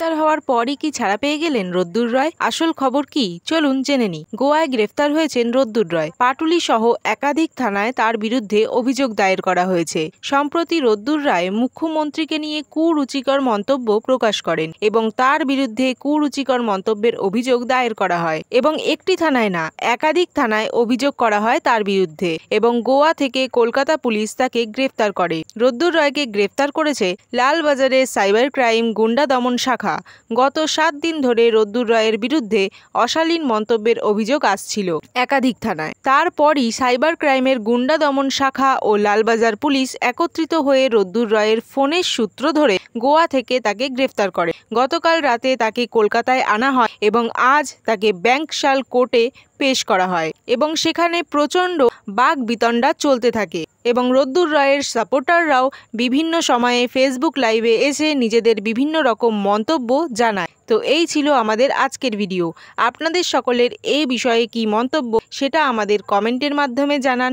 গ্রেফতার হওয়ার পরই কি ছাড়া পেয়ে গেলেন রদ্দুর রয় আসল খবর কি চলুন জেনে নি গোয়ায় গ্রেফতার হয়েছেন রদ্দুর রয় পাটুলি সহ একাধিক থানায় তার বিরুদ্ধে অভিযোগ দায়ের করা হয়েছে সম্প্রতি রদ্দুর রায় মুখ্যমন্ত্রীকে নিয়ে কুরুচিকর মন্তব্য প্রকাশ করেন এবং তার বিরুদ্ধে কুরুচিকর মন্তব্যের অভিযোগ দায়ের করা হয় এবং একটি থানায় না একাধিক থানায় অভিযোগ করা হয় তার বিরুদ্ধে এবং গোয়া থেকে কলকাতা পুলিশ তাকে গ্রেফতার করে রদ্দুর রয়কে গ্রেফতার করেছে লালবাজারে সাইবার ক্রাইম গুন্ডা দমন শাখা সংখ্যা গত সাত দিন ধরে রদ্দুর রায়ের বিরুদ্ধে অশালীন মন্তব্যের অভিযোগ আসছিল একাধিক থানায় তারপরই সাইবার ক্রাইমের গুন্ডা দমন শাখা ও লালবাজার পুলিশ একত্রিত হয়ে রদ্দুর রায়ের ফোনের সূত্র ধরে গোয়া থেকে তাকে গ্রেফতার করে গতকাল রাতে তাকে কলকাতায় আনা হয় এবং আজ তাকে ব্যাংকশাল কোর্টে পেশ করা হয় এবং সেখানে প্রচণ্ড বাঘ বিতণ্ডা চলতে থাকে এবং রদ্দুর রায়ের সাপোর্টাররাও বিভিন্ন সময়ে ফেসবুক লাইভে এসে নিজেদের বিভিন্ন রকম মন্তব্য জানায় তো এই ছিল আমাদের আজকের ভিডিও আপনাদের সকলের এই বিষয়ে কি মন্তব্য সেটা আমাদের কমেন্টের মাধ্যমে জানান